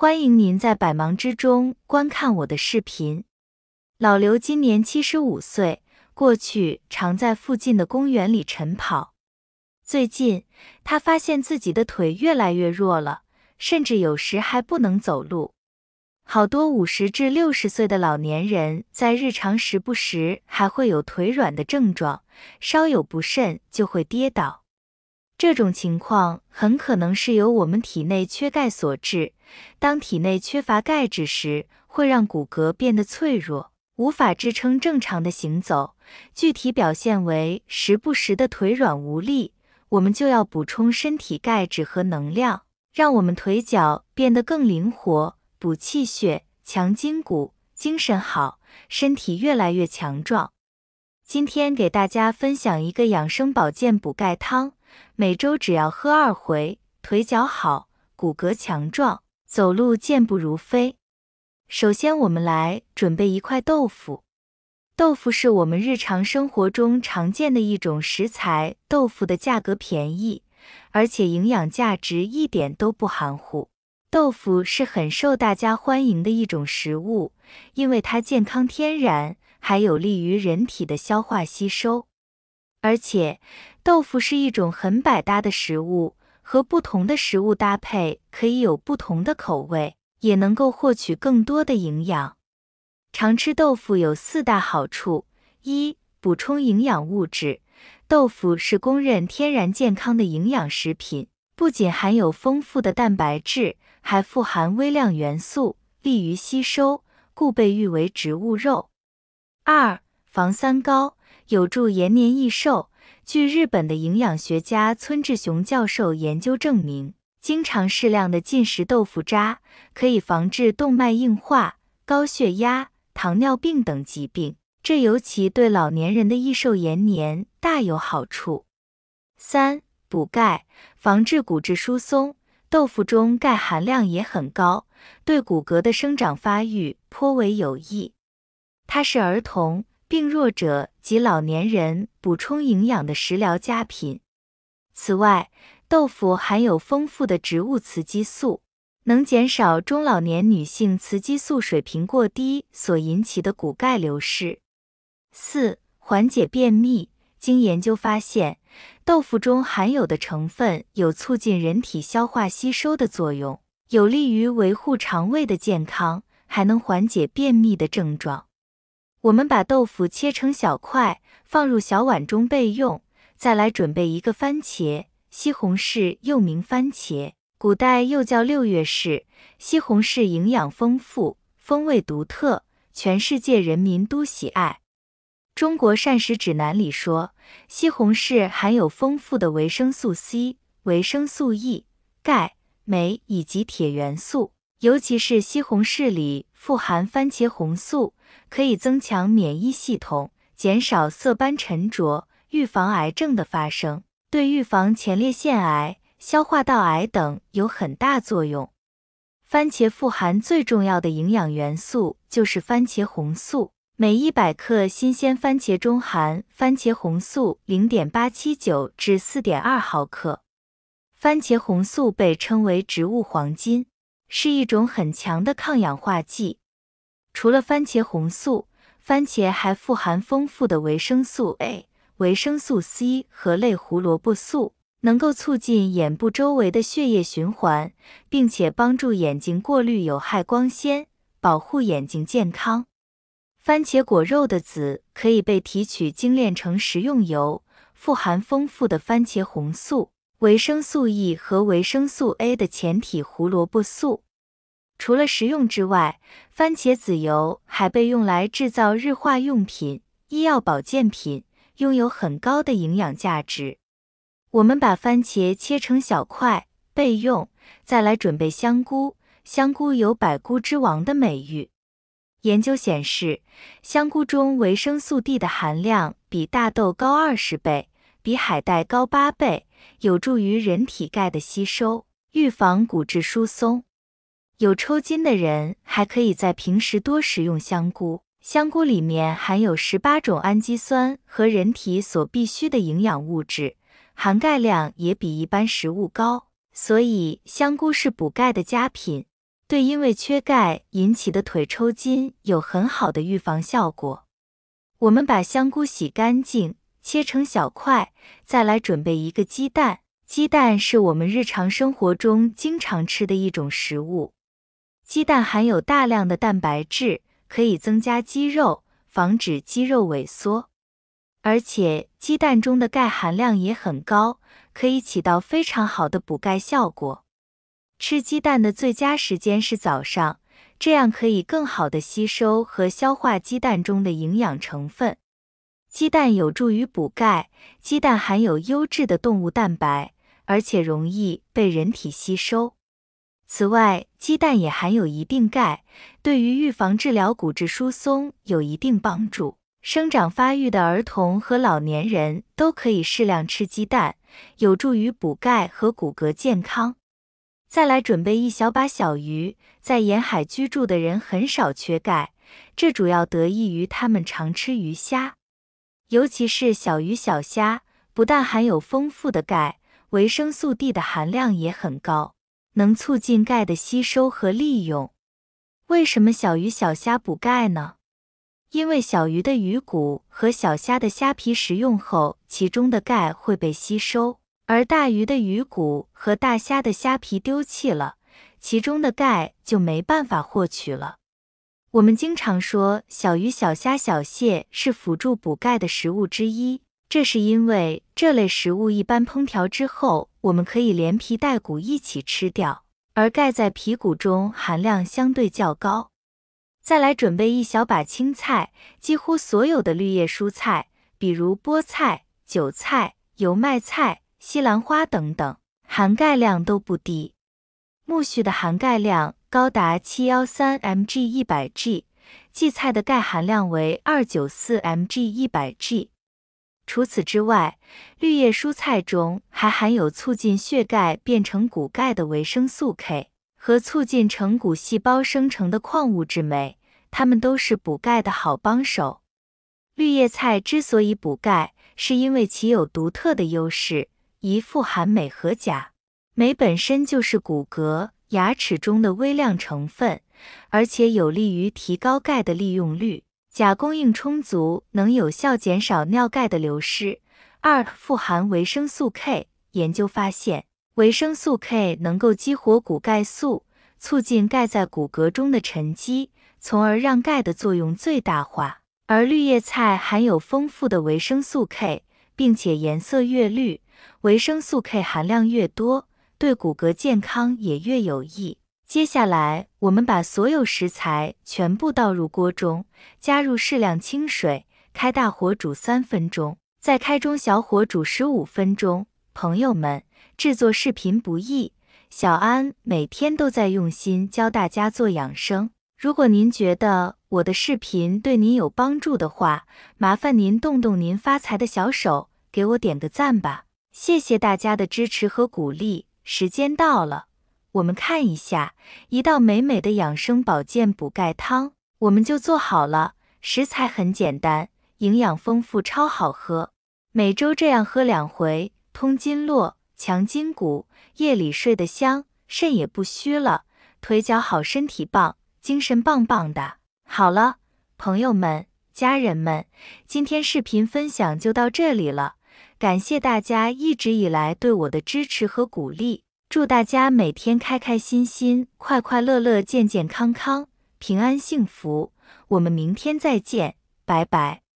欢迎您在百忙之中观看我的视频。老刘今年七十五岁，过去常在附近的公园里晨跑。最近，他发现自己的腿越来越弱了，甚至有时还不能走路。好多五十至六十岁的老年人，在日常时不时还会有腿软的症状，稍有不慎就会跌倒。这种情况很可能是由我们体内缺钙所致。当体内缺乏钙质时，会让骨骼变得脆弱，无法支撑正常的行走。具体表现为时不时的腿软无力。我们就要补充身体钙质和能量，让我们腿脚变得更灵活，补气血，强筋骨，精神好，身体越来越强壮。今天给大家分享一个养生保健补钙汤。每周只要喝二回，腿脚好，骨骼强壮，走路健步如飞。首先，我们来准备一块豆腐。豆腐是我们日常生活中常见的一种食材，豆腐的价格便宜，而且营养价值一点都不含糊。豆腐是很受大家欢迎的一种食物，因为它健康天然，还有利于人体的消化吸收，而且。豆腐是一种很百搭的食物，和不同的食物搭配可以有不同的口味，也能够获取更多的营养。常吃豆腐有四大好处：一、补充营养物质，豆腐是公认天然健康的营养食品，不仅含有丰富的蛋白质，还富含微量元素，利于吸收，故被誉为植物肉；二、防三高，有助延年益寿。据日本的营养学家村志雄教授研究证明，经常适量的进食豆腐渣，可以防治动脉硬化、高血压、糖尿病等疾病，这尤其对老年人的益寿延年大有好处。三、补钙防治骨质疏松，豆腐中钙含量也很高，对骨骼的生长发育颇为有益。它是儿童。病弱者及老年人补充营养的食疗佳品。此外，豆腐含有丰富的植物雌激素，能减少中老年女性雌激素水平过低所引起的骨钙流失。四、缓解便秘。经研究发现，豆腐中含有的成分有促进人体消化吸收的作用，有利于维护肠胃的健康，还能缓解便秘的症状。我们把豆腐切成小块，放入小碗中备用。再来准备一个番茄，西红柿又名番茄，古代又叫六月柿。西红柿营养丰富，风味独特，全世界人民都喜爱。中国膳食指南里说，西红柿含有丰富的维生素 C、维生素 E、钙、镁以及铁元素，尤其是西红柿里。富含番茄红素，可以增强免疫系统，减少色斑沉着，预防癌症的发生，对预防前列腺癌、消化道癌等有很大作用。番茄富含最重要的营养元素就是番茄红素，每100克新鲜番茄中含番茄红素0.879至4.2毫克。番茄红素被称为植物黄金。是一种很强的抗氧化剂。除了番茄红素，番茄还富含丰富的维生素 A、维生素 C 和类胡萝卜素，能够促进眼部周围的血液循环，并且帮助眼睛过滤有害光纤，保护眼睛健康。番茄果肉的籽可以被提取精炼成食用油，富含丰富的番茄红素。维生素 E 和维生素 A 的前体胡萝卜素，除了食用之外，番茄籽油还被用来制造日化用品、医药保健品，拥有很高的营养价值。我们把番茄切成小块备用，再来准备香菇。香菇有“百菇之王”的美誉。研究显示，香菇中维生素 D 的含量比大豆高二十倍，比海带高八倍。有助于人体钙的吸收，预防骨质疏松。有抽筋的人还可以在平时多食用香菇。香菇里面含有十八种氨基酸和人体所必需的营养物质，含钙量也比一般食物高，所以香菇是补钙的佳品，对因为缺钙引起的腿抽筋有很好的预防效果。我们把香菇洗干净。切成小块，再来准备一个鸡蛋。鸡蛋是我们日常生活中经常吃的一种食物。鸡蛋含有大量的蛋白质，可以增加肌肉，防止肌肉萎缩。而且鸡蛋中的钙含量也很高，可以起到非常好的补钙效果。吃鸡蛋的最佳时间是早上，这样可以更好的吸收和消化鸡蛋中的营养成分。鸡蛋有助于补钙。鸡蛋含有优质的动物蛋白，而且容易被人体吸收。此外，鸡蛋也含有一定钙，对于预防治疗骨质疏松有一定帮助。生长发育的儿童和老年人都可以适量吃鸡蛋，有助于补钙和骨骼健康。再来准备一小把小鱼。在沿海居住的人很少缺钙，这主要得益于他们常吃鱼虾。尤其是小鱼小虾，不但含有丰富的钙，维生素 D 的含量也很高，能促进钙的吸收和利用。为什么小鱼小虾补钙呢？因为小鱼的鱼骨和小虾的虾皮食用后，其中的钙会被吸收，而大鱼的鱼骨和大虾的虾皮丢弃了，其中的钙就没办法获取了。我们经常说小鱼、小虾、小蟹是辅助补钙的食物之一，这是因为这类食物一般烹调之后，我们可以连皮带骨一起吃掉，而钙在皮骨中含量相对较高。再来准备一小把青菜，几乎所有的绿叶蔬菜，比如菠菜、韭菜、油麦菜、西兰花等等，含钙量都不低。苜蓿的含钙量。高达 713mg/100g，荠菜的钙含量为 294mg/100g。除此之外，绿叶蔬菜中还含有促进血钙变成骨钙的维生素 K 和促进成骨细胞生成的矿物质镁，它们都是补钙的好帮手。绿叶菜之所以补钙，是因为其有独特的优势，一富含镁和钾，镁本身就是骨骼。牙齿中的微量成分，而且有利于提高钙的利用率。钾供应充足，能有效减少尿钙的流失。二，富含维生素 K。研究发现，维生素 K 能够激活骨钙素，促进钙在骨骼中的沉积，从而让钙的作用最大化。而绿叶菜含有丰富的维生素 K，并且颜色越绿，维生素 K 含量越多。对骨骼健康也越有益。接下来，我们把所有食材全部倒入锅中，加入适量清水，开大火煮三分钟，再开中小火煮十五分钟。朋友们，制作视频不易，小安每天都在用心教大家做养生。如果您觉得我的视频对您有帮助的话，麻烦您动动您发财的小手，给我点个赞吧！谢谢大家的支持和鼓励。时间到了，我们看一下一道美美的养生保健补钙汤，我们就做好了。食材很简单，营养丰富，超好喝。每周这样喝两回，通经络，强筋骨，夜里睡得香，肾也不虚了，腿脚好，身体棒，精神棒棒的。好了，朋友们，家人们，今天视频分享就到这里了。感谢大家一直以来对我的支持和鼓励，祝大家每天开开心心、快快乐乐、健健康康、平安幸福。我们明天再见，拜拜。